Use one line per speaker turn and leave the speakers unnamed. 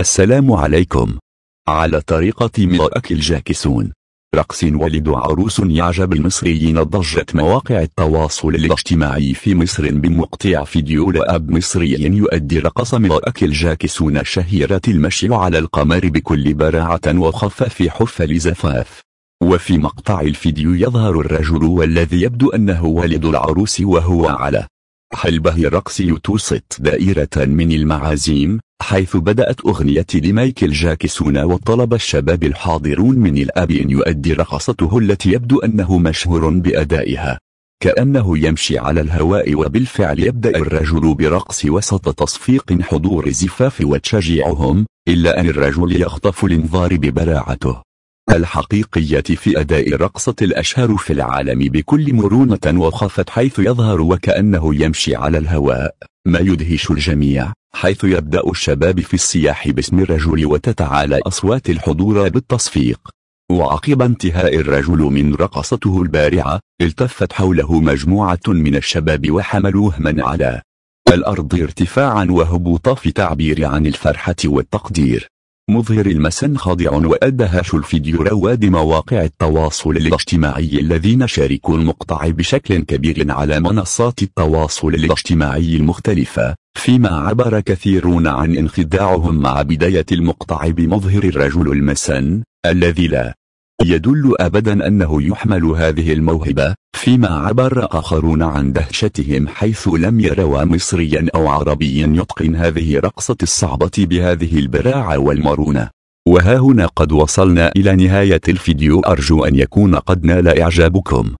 السلام عليكم على طريقة مراك الجاكسون رقص ولد عروس يعجب المصريين ضجت مواقع التواصل الاجتماعي في مصر بمقطع فيديو لأب مصري يؤدي رقص مراك الجاكسون الشهيرة المشي على القمر بكل براعة وخف في حفل زفاف وفي مقطع الفيديو يظهر الرجل والذي يبدو أنه والد العروس وهو على حلبه الرقص يتوسط دائرة من المعازيم حيث بدأت أغنية لمايكل جاكسون وطلب الشباب الحاضرون من الأب أن يؤدي رقصته التي يبدو أنه مشهور بأدائها كأنه يمشي على الهواء وبالفعل يبدأ الرجل برقص وسط تصفيق حضور زفاف وتشجيعهم إلا أن الرجل يخطف الانظار ببراعته الحقيقية في أداء رقصة الأشهر في العالم بكل مرونة وخفة حيث يظهر وكأنه يمشي على الهواء ما يدهش الجميع حيث يبدأ الشباب في السياح باسم الرجل وتتعالى أصوات الحضور بالتصفيق وعقب انتهاء الرجل من رقصته البارعة التفت حوله مجموعة من الشباب وحملوه من على الأرض ارتفاعا وهبوطا في تعبير عن الفرحة والتقدير مظهر المسن خاضع وأدهش الفيديو رواد مواقع التواصل الاجتماعي الذين شاركوا المقطع بشكل كبير على منصات التواصل الاجتماعي المختلفة فيما عبر كثيرون عن انخداعهم مع بداية المقطع بمظهر الرجل المسن الذي لا يدل أبدا أنه يحمل هذه الموهبة فيما عبر آخرون عن دهشتهم حيث لم يروا مصريا أو عربيا يتقن هذه رقصة الصعبة بهذه البراعة والمرونة وها هنا قد وصلنا إلى نهاية الفيديو أرجو أن يكون قد نال إعجابكم